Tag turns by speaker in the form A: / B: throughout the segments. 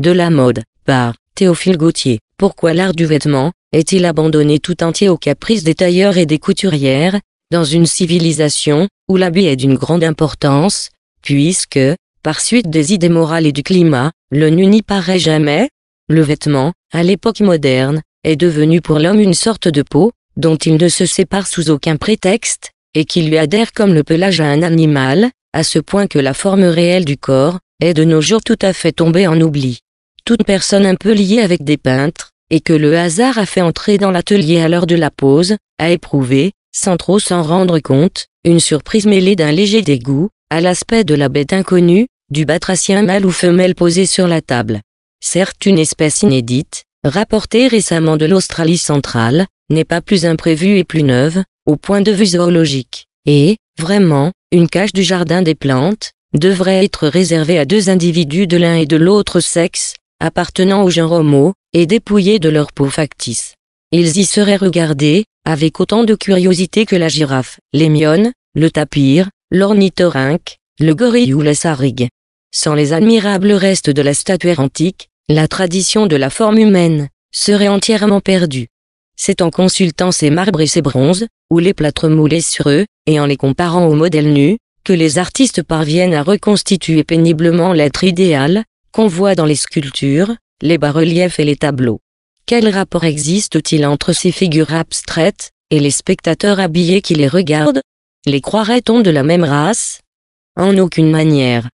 A: de la mode, par Théophile Gautier. Pourquoi l'art du vêtement est-il abandonné tout entier aux caprices des tailleurs et des couturières, dans une civilisation où l'habit est d'une grande importance, puisque, par suite des idées morales et du climat, le nu n'y paraît jamais Le vêtement, à l'époque moderne, est devenu pour l'homme une sorte de peau, dont il ne se sépare sous aucun prétexte, et qui lui adhère comme le pelage à un animal, à ce point que la forme réelle du corps est de nos jours tout à fait tombée en oubli toute personne un peu liée avec des peintres, et que le hasard a fait entrer dans l'atelier à l'heure de la pause, a éprouvé, sans trop s'en rendre compte, une surprise mêlée d'un léger dégoût, à l'aspect de la bête inconnue, du batracien mâle ou femelle posé sur la table. Certes une espèce inédite, rapportée récemment de l'Australie centrale, n'est pas plus imprévue et plus neuve, au point de vue zoologique. Et, vraiment, une cage du jardin des plantes, devrait être réservée à deux individus de l'un et de l'autre sexe, appartenant aux gens homo, et dépouillés de leur peau factice. Ils y seraient regardés, avec autant de curiosité que la girafe, les mionnes, le tapir, l'ornithorynque, le gorille ou la sarigue. Sans les admirables restes de la statuaire antique, la tradition de la forme humaine serait entièrement perdue. C'est en consultant ces marbres et ces bronzes, ou les plâtres moulés sur eux, et en les comparant aux modèles nus, que les artistes parviennent à reconstituer péniblement l'être idéal, qu'on voit dans les sculptures, les bas-reliefs et les tableaux. Quel rapport existe-t-il entre ces figures abstraites et les spectateurs habillés qui les regardent Les croirait-on de la même race En aucune manière.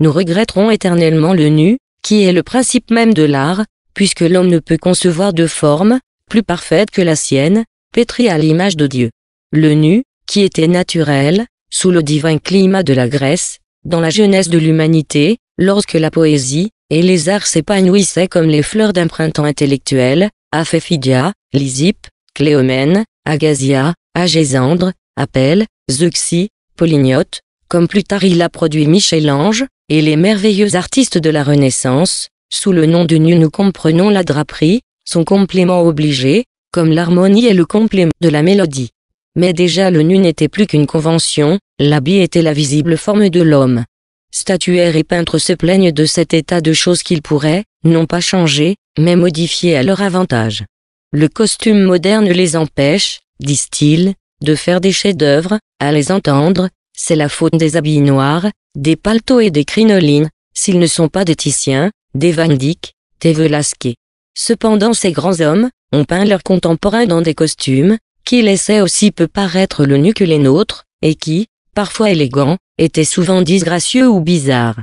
A: Nous regretterons éternellement le nu, qui est le principe même de l'art, puisque l'homme ne peut concevoir de forme, plus parfaite que la sienne, pétrie à l'image de Dieu. Le nu, qui était naturel, sous le divin climat de la Grèce, dans la jeunesse de l'humanité, lorsque la poésie, et les arts s'épanouissaient comme les fleurs d'un printemps intellectuel, Féphidia, Lysippe, Cléomène, Agazia, Agésandre, Appel, Zeuxis, Polignote, comme plus tard il a produit Michel-Ange, et les merveilleux artistes de la Renaissance, sous le nom de nu nous comprenons la draperie, son complément obligé, comme l'harmonie est le complément de la mélodie. Mais déjà le nu n'était plus qu'une convention, l'habit était la visible forme de l'homme statuaires et peintres se plaignent de cet état de choses qu'ils pourraient, non pas changer, mais modifier à leur avantage. Le costume moderne les empêche, disent-ils, de faire des chefs-d'œuvre, à les entendre, c'est la faute des habits noirs, des paletots et des crinolines, s'ils ne sont pas des Titiens, des Van Dyck, des Velasquez. Cependant ces grands hommes ont peint leurs contemporains dans des costumes, qui laissaient aussi peu paraître le nu que les nôtres, et qui, parfois élégant, était souvent disgracieux ou bizarre.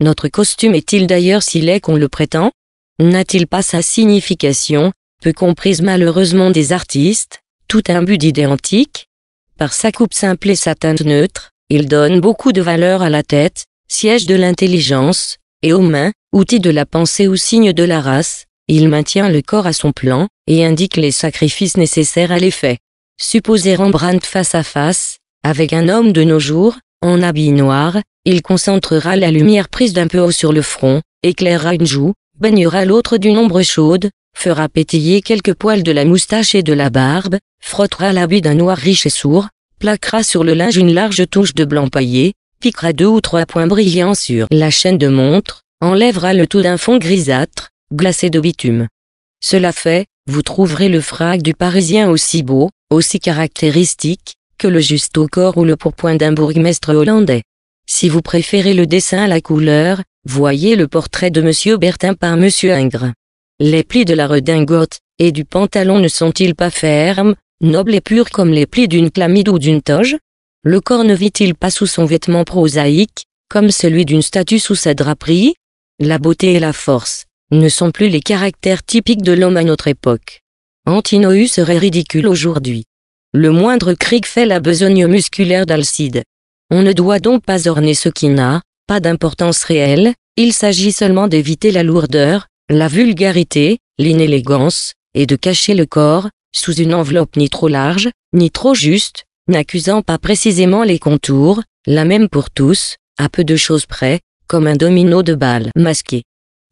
A: Notre costume est-il d'ailleurs si laid qu'on le prétend N'a-t-il pas sa signification, peu comprise malheureusement des artistes, tout un but d'idées antiques Par sa coupe simple et sa teinte neutre, il donne beaucoup de valeur à la tête, siège de l'intelligence, et aux mains, outil de la pensée ou signe de la race, il maintient le corps à son plan, et indique les sacrifices nécessaires à l'effet. Supposer Rembrandt face à face, avec un homme de nos jours, en habit noir, il concentrera la lumière prise d'un peu haut sur le front, éclairera une joue, baignera l'autre d'une ombre chaude, fera pétiller quelques poils de la moustache et de la barbe, frottera l'habit d'un noir riche et sourd, plaquera sur le linge une large touche de blanc paillé, piquera deux ou trois points brillants sur la chaîne de montre, enlèvera le tout d'un fond grisâtre, glacé de bitume. Cela fait, vous trouverez le frac du Parisien aussi beau, aussi caractéristique, que le juste au corps ou le pourpoint d'un bourgmestre hollandais. Si vous préférez le dessin à la couleur, voyez le portrait de Monsieur Bertin par Monsieur Ingres. Les plis de la redingote et du pantalon ne sont-ils pas fermes, nobles et purs comme les plis d'une clamide ou d'une toge Le corps ne vit-il pas sous son vêtement prosaïque, comme celui d'une statue sous sa draperie La beauté et la force ne sont plus les caractères typiques de l'homme à notre époque. Antinous serait ridicule aujourd'hui. Le moindre cric fait la besogne musculaire d'Alcide. On ne doit donc pas orner ce qui n'a pas d'importance réelle, il s'agit seulement d'éviter la lourdeur, la vulgarité, l'inélégance, et de cacher le corps, sous une enveloppe ni trop large, ni trop juste, n'accusant pas précisément les contours, la même pour tous, à peu de choses près, comme un domino de balle masqué.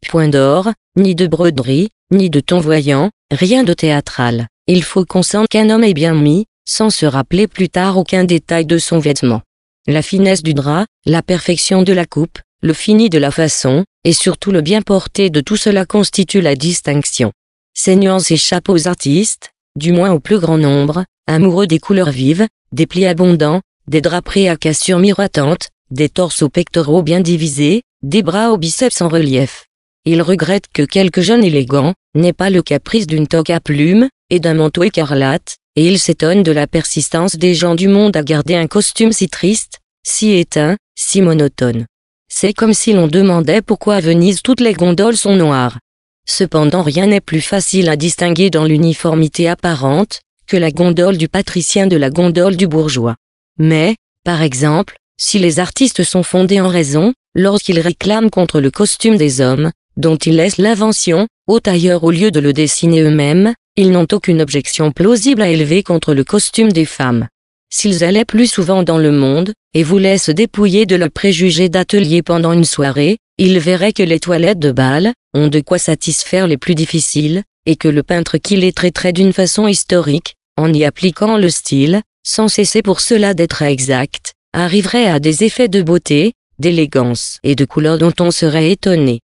A: Point d'or, ni de broderie, ni de ton voyant, rien de théâtral. Il faut qu'on sente qu'un homme est bien mis, sans se rappeler plus tard aucun détail de son vêtement. La finesse du drap, la perfection de la coupe, le fini de la façon, et surtout le bien porté de tout cela constitue la distinction. Ces nuances échappent aux artistes, du moins au plus grand nombre, amoureux des couleurs vives, des plis abondants, des draperies à cassure miroitante, des torses pectoraux bien divisés, des bras aux biceps en relief. Il regrette que quelques jeunes élégants n'aient pas le caprice d'une toque à plumes et d'un manteau écarlate, et il s'étonne de la persistance des gens du monde à garder un costume si triste, si éteint, si monotone. C'est comme si l'on demandait pourquoi à Venise toutes les gondoles sont noires. Cependant rien n'est plus facile à distinguer dans l'uniformité apparente, que la gondole du patricien de la gondole du bourgeois. Mais, par exemple, si les artistes sont fondés en raison, lorsqu'ils réclament contre le costume des hommes, dont ils laissent l'invention, aux tailleurs au lieu de le dessiner eux-mêmes, ils n'ont aucune objection plausible à élever contre le costume des femmes. S'ils allaient plus souvent dans le monde, et voulaient se dépouiller de leurs préjugés d'atelier pendant une soirée, ils verraient que les toilettes de balle ont de quoi satisfaire les plus difficiles, et que le peintre qui les traiterait d'une façon historique, en y appliquant le style, sans cesser pour cela d'être exact, arriverait à des effets de beauté, d'élégance et de couleur dont on serait étonné.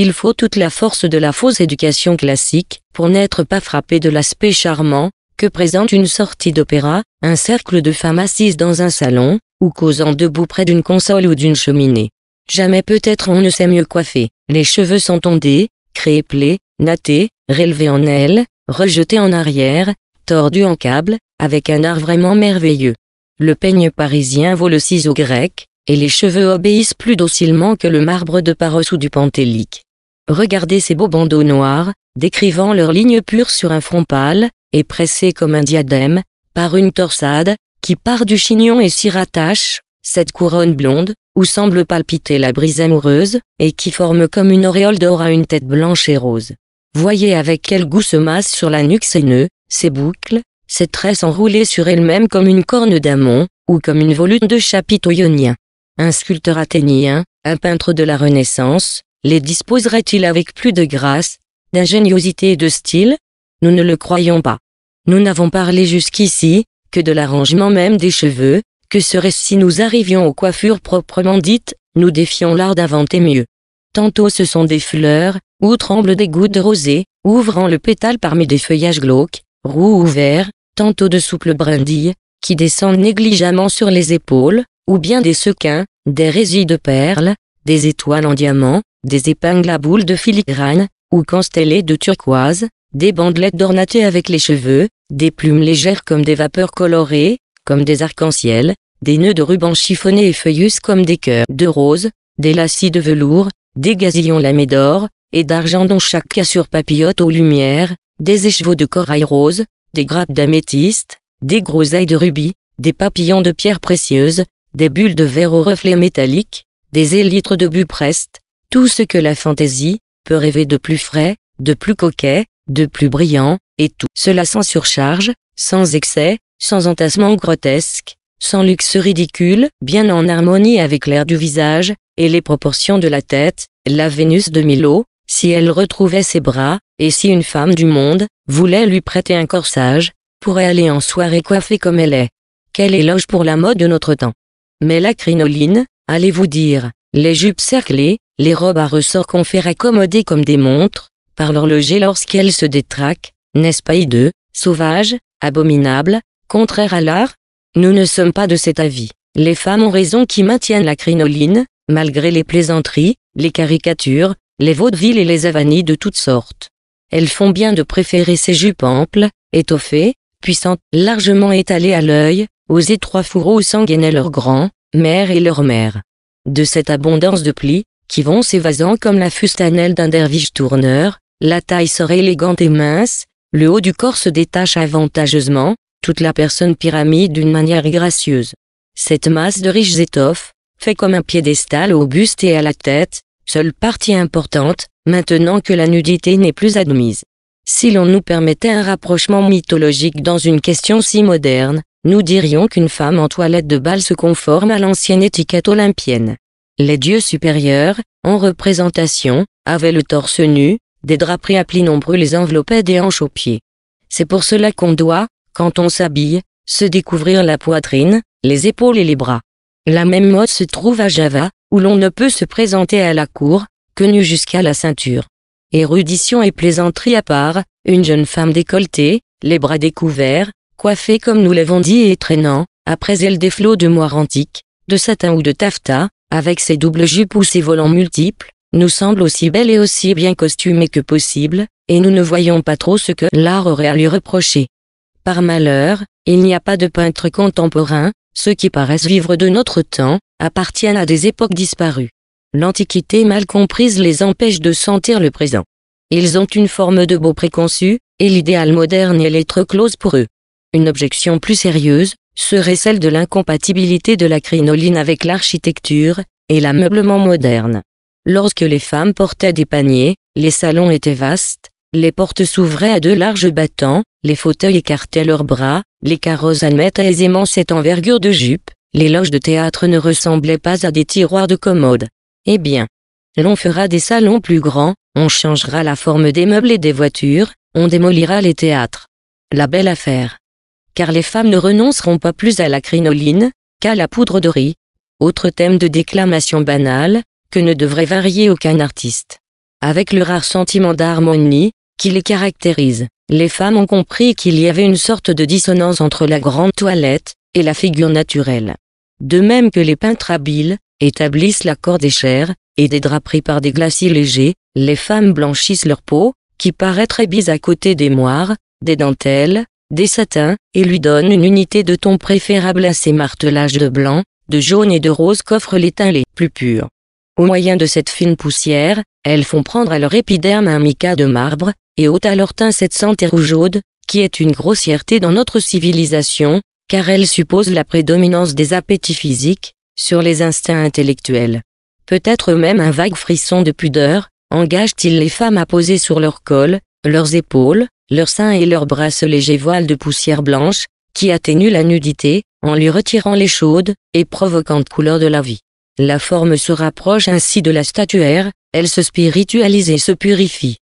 A: Il faut toute la force de la fausse éducation classique pour n'être pas frappé de l'aspect charmant que présente une sortie d'opéra, un cercle de femmes assises dans un salon, ou causant debout près d'une console ou d'une cheminée. Jamais peut-être on ne sait mieux coiffer. Les cheveux sont ondés, créplés, nattés, relevés en ailes, rejetés en arrière, tordus en câble, avec un art vraiment merveilleux. Le peigne parisien vaut le ciseau grec, et les cheveux obéissent plus docilement que le marbre de Paros ou du Pentélique. Regardez ces beaux bandeaux noirs, décrivant leurs lignes pures sur un front pâle, et pressés comme un diadème, par une torsade, qui part du chignon et s'y rattache, cette couronne blonde, où semble palpiter la brise amoureuse, et qui forme comme une auréole d'or à une tête blanche et rose. Voyez avec quel goût se masse sur la nuque ses nœuds, ses boucles, ses tresses enroulées sur elles-mêmes comme une corne d'amont, ou comme une volute de chapiteau ionien. Un sculpteur athénien, un peintre de la Renaissance, les disposerait-il avec plus de grâce, d'ingéniosité et de style Nous ne le croyons pas. Nous n'avons parlé jusqu'ici que de l'arrangement même des cheveux, que serait-ce si nous arrivions aux coiffures proprement dites, nous défions l'art d'inventer mieux. Tantôt ce sont des fleurs, où tremblent des gouttes rosées ouvrant le pétale parmi des feuillages glauques, roux ou verts, tantôt de souples brindilles, qui descendent négligemment sur les épaules, ou bien des sequins, des résilles de perles, des étoiles en diamant, des épingles à boules de filigrane, ou constellées de turquoise, des bandelettes dornatées avec les cheveux, des plumes légères comme des vapeurs colorées, comme des arcs-en-ciel, des nœuds de ruban chiffonnés et feuillus comme des cœurs de rose, des lacis de velours, des gazillons lamés d'or, et d'argent dont chaque cassure papillote aux lumières, des écheveaux de corail rose, des grappes d'améthyste, des groseilles de rubis, des papillons de pierres précieuses, des bulles de verre aux reflets métalliques, des élytres de buprest tout ce que la fantaisie peut rêver de plus frais, de plus coquet, de plus brillant, et tout cela sans surcharge, sans excès, sans entassement grotesque, sans luxe ridicule, bien en harmonie avec l'air du visage, et les proportions de la tête, la Vénus de Milo, si elle retrouvait ses bras, et si une femme du monde, voulait lui prêter un corsage, pourrait aller en soirée coiffée comme elle est. Quel éloge pour la mode de notre temps. Mais la crinoline, allez-vous dire, les jupes cerclées, les robes à ressort fait accommoder comme des montres, par l'horloger lorsqu'elles se détraquent, n'est-ce pas hideux, sauvage, abominable, contraire à l'art Nous ne sommes pas de cet avis. Les femmes ont raison qui maintiennent la crinoline, malgré les plaisanteries, les caricatures, les vaudevilles et les avanies de toutes sortes. Elles font bien de préférer ces jupes amples, étoffées, puissantes, largement étalées à l'œil, aux étroits fourreaux où s'engainaient leurs grands, mères et leurs mères. De cette abondance de plis, qui vont s'évasant comme la fustanelle d'un derviche tourneur, la taille sort élégante et mince, le haut du corps se détache avantageusement, toute la personne pyramide d'une manière gracieuse. Cette masse de riches étoffes, fait comme un piédestal au buste et à la tête, seule partie importante, maintenant que la nudité n'est plus admise. Si l'on nous permettait un rapprochement mythologique dans une question si moderne, nous dirions qu'une femme en toilette de bal se conforme à l'ancienne étiquette olympienne. Les dieux supérieurs, en représentation, avaient le torse nu, des draperies à plis nombreux les enveloppaient des hanches aux pieds. C'est pour cela qu'on doit, quand on s'habille, se découvrir la poitrine, les épaules et les bras. La même mode se trouve à Java, où l'on ne peut se présenter à la cour, que nu jusqu'à la ceinture. Érudition et plaisanterie à part, une jeune femme décolletée, les bras découverts, coiffée comme nous l'avons dit et traînant, après elle des flots de moire antique, de satin ou de taffetas, avec ses doubles jupes ou ses volants multiples, nous semble aussi belle et aussi bien costumée que possible, et nous ne voyons pas trop ce que l'art aurait à lui reprocher. Par malheur, il n'y a pas de peintres contemporains, ceux qui paraissent vivre de notre temps, appartiennent à des époques disparues. L'antiquité mal comprise les empêche de sentir le présent. Ils ont une forme de beau préconçu, et l'idéal moderne est lettre close pour eux. Une objection plus sérieuse, serait celle de l'incompatibilité de la crinoline avec l'architecture et l'ameublement moderne. Lorsque les femmes portaient des paniers, les salons étaient vastes, les portes s'ouvraient à de larges battants, les fauteuils écartaient leurs bras, les carrosses admettaient aisément cette envergure de jupe, les loges de théâtre ne ressemblaient pas à des tiroirs de commode. Eh bien, l'on fera des salons plus grands, on changera la forme des meubles et des voitures, on démolira les théâtres. La belle affaire car les femmes ne renonceront pas plus à la crinoline, qu'à la poudre de riz. Autre thème de déclamation banale, que ne devrait varier aucun artiste. Avec le rare sentiment d'harmonie, qui les caractérise, les femmes ont compris qu'il y avait une sorte de dissonance entre la grande toilette, et la figure naturelle. De même que les peintres habiles, établissent l'accord des chairs, et des draperies par des glacis légers, les femmes blanchissent leur peau, qui paraît très bise à côté des moires, des dentelles, des satins, et lui donne une unité de ton préférable à ces martelages de blanc, de jaune et de rose qu'offrent les teints les plus purs. Au moyen de cette fine poussière, elles font prendre à leur épiderme un mica de marbre, et ôtent à leur teint cette santé rougeaude, qui est une grossièreté dans notre civilisation, car elle suppose la prédominance des appétits physiques, sur les instincts intellectuels. Peut-être même un vague frisson de pudeur, engage-t-il les femmes à poser sur leur col, leurs épaules, leurs seins et leurs bras se légers voiles de poussière blanche, qui atténue la nudité, en lui retirant les chaudes et provocantes couleurs de la vie. La forme se rapproche ainsi de la statuaire, elle se spiritualise et se purifie.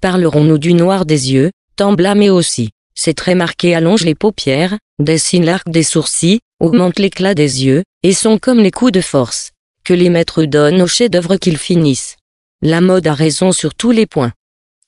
A: Parlerons-nous du noir des yeux, tant blâmé aussi. ses traits marqués allongent les paupières, dessinent l'arc des sourcils, augmentent l'éclat des yeux, et sont comme les coups de force que les maîtres donnent aux chefs-d'œuvre qu'ils finissent. La mode a raison sur tous les points.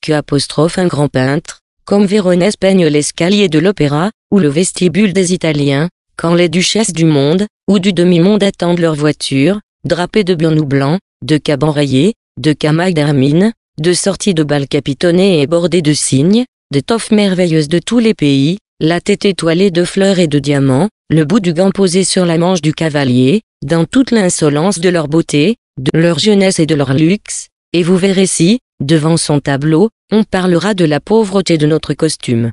A: Que apostrophe un grand peintre, comme Véronèse peigne l'escalier de l'opéra, ou le vestibule des Italiens, quand les duchesses du monde, ou du demi-monde attendent leur voiture, drapées de blanc ou blanc, de cabans rayés, de camailles d'hermine, de sorties de balles capitonnées et bordées de cygnes, d'étoffes merveilleuses de tous les pays, la tête étoilée de fleurs et de diamants, le bout du gant posé sur la manche du cavalier, dans toute l'insolence de leur beauté, de leur jeunesse et de leur luxe, et vous verrez si, devant son tableau, on parlera de la pauvreté de notre costume.